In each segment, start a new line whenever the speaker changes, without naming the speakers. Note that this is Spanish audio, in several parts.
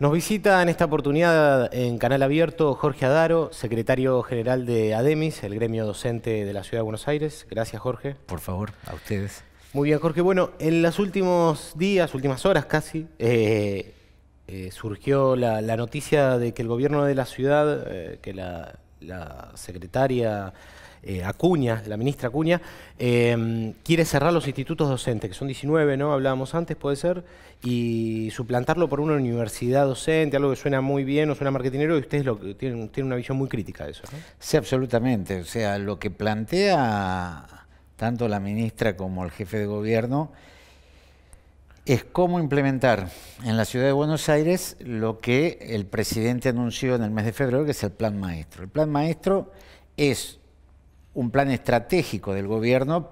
Nos visita en esta oportunidad en Canal Abierto Jorge Adaro, secretario general de ADEMIS, el gremio docente de la Ciudad de Buenos Aires. Gracias, Jorge. Por favor, a ustedes. Muy bien, Jorge. Bueno, en los últimos días, últimas horas casi, eh, eh, surgió la, noticia de que el gobierno de la ciudad, eh, que la secretaria eh, Acuña, la ministra Acuña, em, quiere cerrar los institutos docentes, que son 19, ¿no? Hablábamos antes, puede ser, y suplantarlo por una universidad docente, algo que suena muy bien o suena marketinero, y ustedes lo, tienen, una
visión muy crítica de eso. Sí, absolutamente. O sea, lo que plantea tanto la ministra como el jefe de gobierno es cómo implementar en la ciudad de Buenos Aires lo que el presidente anunció en el mes de febrero, que es el plan maestro. El plan maestro es un plan estratégico del gobierno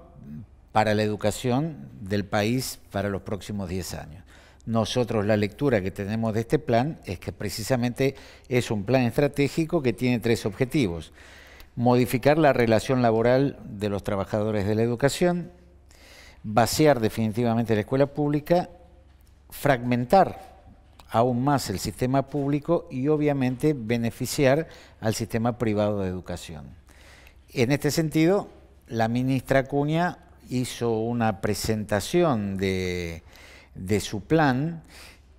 para la educación del país para los próximos 10 años. Nosotros la lectura que tenemos de este plan es que precisamente es un plan estratégico que tiene tres objetivos. Modificar la relación laboral de los trabajadores de la educación, vaciar definitivamente la escuela pública, fragmentar aún más el sistema público y obviamente beneficiar al sistema privado de educación. En este sentido, la ministra Acuña hizo una presentación de, su plan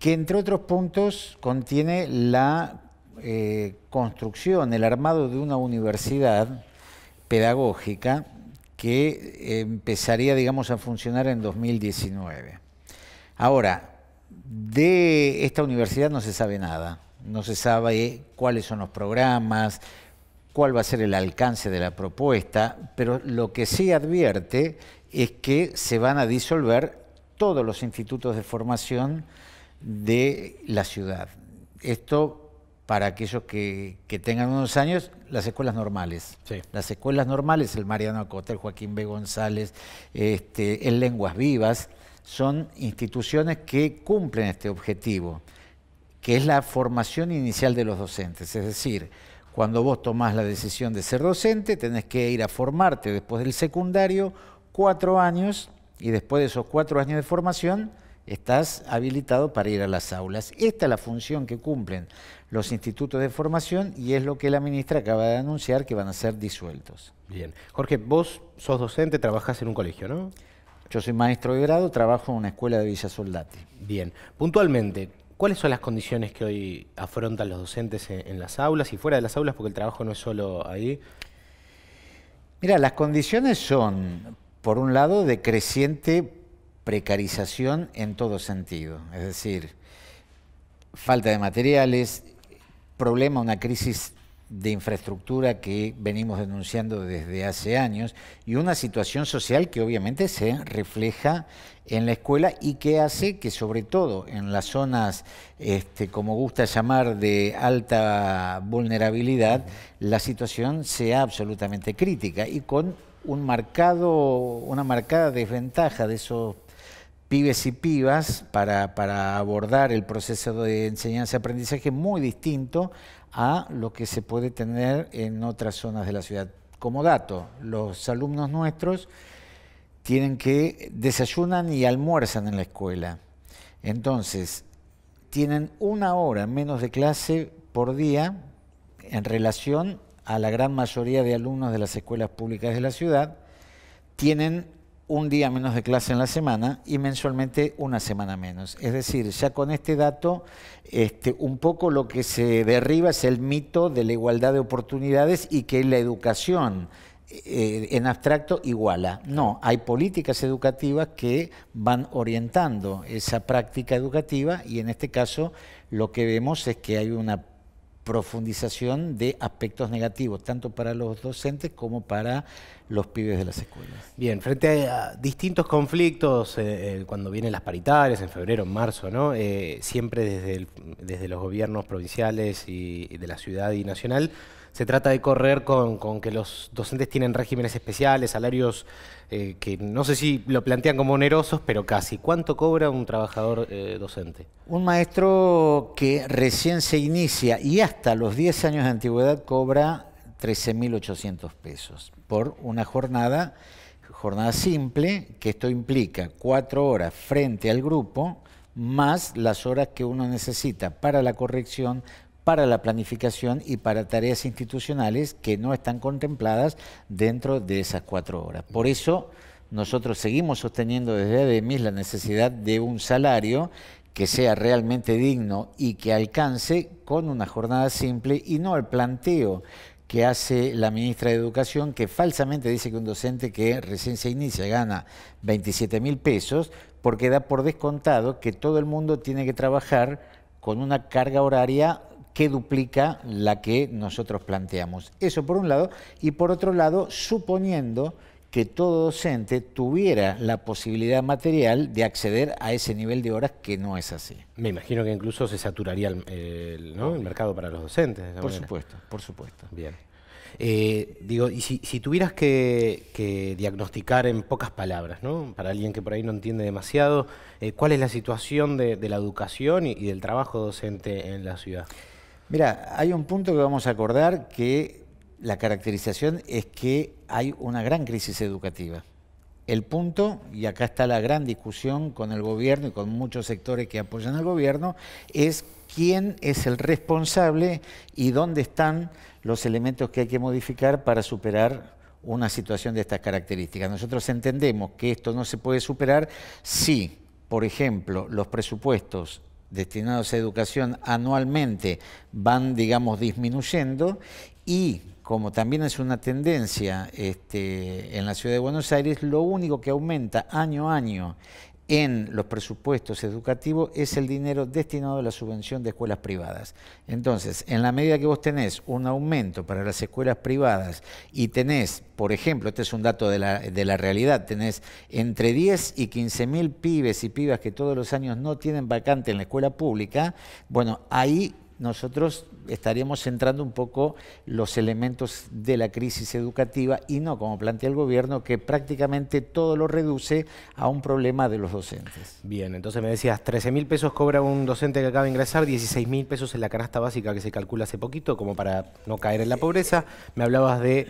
que, entre otros puntos, contiene la eh, construcción, el armado de una universidad pedagógica que empezaría, digamos, a funcionar en 2019. Ahora, de esta universidad no se sabe nada, no se sabe cuáles son los programas, cuál va a ser el alcance de la propuesta, pero lo que sí advierte es que se van a disolver todos los institutos de formación de la ciudad. Esto para aquellos que, tengan unos años, las escuelas normales. Las escuelas normales, el Mariano Acosta, el Joaquín B. González, en este, Lenguas Vivas, son instituciones que cumplen este objetivo, que es la formación inicial de los docentes. Es decir, cuando vos tomás la decisión de ser docente, tenés que ir a formarte después del secundario cuatro años y después de esos cuatro años de formación estás habilitado para ir a las aulas. Esta es la función que cumplen los institutos de formación y es lo que la ministra acaba de anunciar que van a ser disueltos. Bien. Jorge, vos sos docente, trabajás en un colegio, ¿no? Yo soy maestro de grado, trabajo en una escuela de Villa Soldati. Bien.
Puntualmente, ¿Cuáles son las condiciones que hoy afrontan los docentes en, las aulas y fuera de las aulas?
Porque el trabajo no es solo ahí. Mira, las condiciones son, por un lado, de creciente precarización en todo sentido. Es decir, falta de materiales, problema, una crisis de infraestructura que venimos denunciando desde hace años y una situación social que obviamente se refleja en la escuela y que hace que sobre todo en las zonas, este, como gusta llamar, de alta vulnerabilidad, la situación sea absolutamente crítica y con un marcado, una marcada desventaja de esos pibes y pibas para, para abordar el proceso de enseñanza-aprendizaje muy distinto a lo que se puede tener en otras zonas de la ciudad. Como dato, los alumnos nuestros tienen que desayunan y almuerzan en la escuela. Entonces, tienen una hora menos de clase por día en relación a la gran mayoría de alumnos de las escuelas públicas de la ciudad. Tienen un día menos de clase en la semana y mensualmente una semana menos. Es decir, ya con este dato, este, un poco lo que se derriba es el mito de la igualdad de oportunidades y que la educación eh, en abstracto iguala. No, hay políticas educativas que van orientando esa práctica educativa y en este caso lo que vemos es que hay una profundización de aspectos negativos, tanto para los docentes como para los pibes de las escuelas. Bien,
frente a distintos conflictos, eh, eh, cuando vienen las paritarias, en febrero, en marzo, ¿no? Eh, siempre desde, desde los gobiernos provinciales y de la ciudad y nacional, se trata de correr con, que los docentes tienen regímenes especiales, salarios eh, que no sé si lo plantean como onerosos, pero casi. ¿Cuánto cobra un trabajador eh, docente?
Un maestro que recién se inicia y hasta los 10 años de antigüedad cobra 13.800 pesos por una jornada, jornada simple, que esto implica cuatro horas frente al grupo, más las horas que uno necesita para la corrección, para la planificación y para tareas institucionales que no están contempladas dentro de esas cuatro horas. Por eso nosotros seguimos sosteniendo desde ADEMIS la necesidad de un salario que sea realmente digno y que alcance con una jornada simple y no el planteo que hace la ministra de Educación, que falsamente dice que un docente que recién se inicia gana 27 mil pesos, porque da por descontado que todo el mundo tiene que trabajar con una carga horaria que duplica la que nosotros planteamos. Eso por un lado, y por otro lado, suponiendo que todo docente tuviera la posibilidad material de acceder a ese nivel de horas que no es así.
Me imagino que incluso se saturaría el, mercado para los docentes. por supuesto, por supuesto. Bien. Eh, digo, y si, tuvieras que, diagnosticar en pocas palabras, ¿no? para alguien que por ahí no entiende demasiado, eh, ¿cuál es la situación de, la educación
y del trabajo docente en la ciudad? Mira, hay un punto que vamos a acordar que la caracterización es que hay una gran crisis educativa. El punto, y acá está la gran discusión con el gobierno y con muchos sectores que apoyan al gobierno, es quién es el responsable y dónde están los elementos que hay que modificar para superar una situación de estas características. Nosotros entendemos que esto no se puede superar si, por ejemplo, los presupuestos destinados a educación anualmente van, digamos, disminuyendo y como también es una tendencia este, en la ciudad de Buenos Aires, lo único que aumenta año a año en los presupuestos educativos es el dinero destinado a la subvención de escuelas privadas. Entonces, en la medida que vos tenés un aumento para las escuelas privadas y tenés, por ejemplo, este es un dato de la, realidad, tenés entre 10 y 15 mil pibes y pibas que todos los años no tienen vacante en la escuela pública, bueno, ahí nosotros estaríamos centrando un poco los elementos de la crisis educativa y no como plantea el gobierno que prácticamente todo lo reduce a un problema de los docentes. Bien, entonces me decías, 13 mil pesos cobra
un docente que acaba de ingresar, 16 mil pesos en la canasta básica que se calcula hace poquito como para no caer en la pobreza. Me hablabas de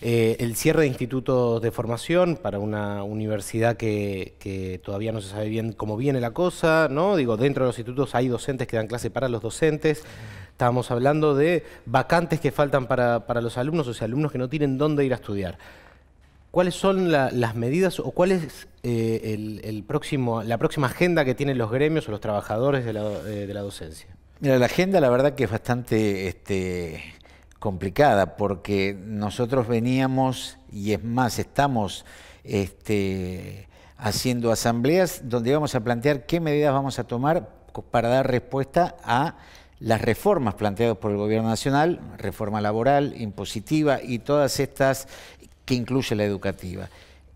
eh, el cierre de institutos de formación para una universidad que, todavía no se sabe bien cómo viene la cosa, ¿no? Digo, dentro de los institutos hay docentes que dan clase para los docentes. Estábamos hablando de vacantes que faltan para, los alumnos, o sea, alumnos que no tienen dónde ir a estudiar. ¿Cuáles son las medidas o cuál es eh, el, próximo, la próxima agenda que tienen los gremios o los trabajadores de la, eh, docencia?
Mira, la agenda la verdad que es bastante este, complicada porque nosotros veníamos, y es más, estamos este, haciendo asambleas donde vamos a plantear qué medidas vamos a tomar para dar respuesta a las reformas planteadas por el Gobierno Nacional, reforma laboral, impositiva y todas estas que incluye la educativa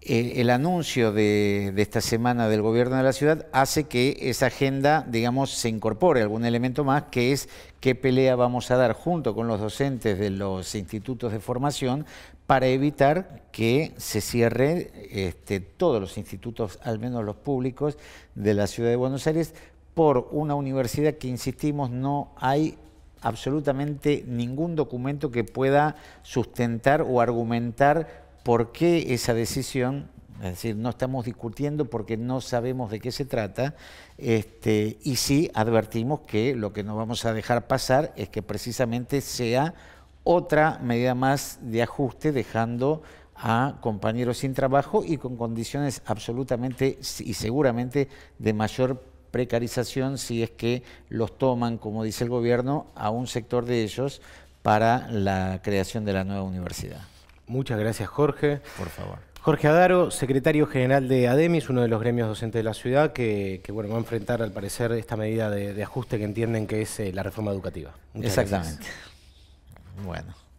el anuncio de, esta semana del gobierno de la ciudad hace que esa agenda, digamos, se incorpore algún elemento más, que es qué pelea vamos a dar junto con los docentes de los institutos de formación para evitar que se cierre este, todos los institutos, al menos los públicos, de la ciudad de Buenos Aires por una universidad que, insistimos, no hay absolutamente ningún documento que pueda sustentar o argumentar por qué esa decisión, es decir, no estamos discutiendo porque no sabemos de qué se trata, este, y sí advertimos que lo que no vamos a dejar pasar es que precisamente sea otra medida más de ajuste dejando a compañeros sin trabajo y con condiciones absolutamente y seguramente de mayor precarización si es que los toman, como dice el gobierno, a un sector de ellos para la creación de la nueva universidad.
Muchas gracias, Jorge. Por favor.
Jorge Adaro, secretario
general de ADEMIS, uno de los gremios docentes de la ciudad, que, bueno, va a enfrentar al parecer esta medida de, ajuste que entienden que es eh, la reforma educativa. Exactamente.
Bueno.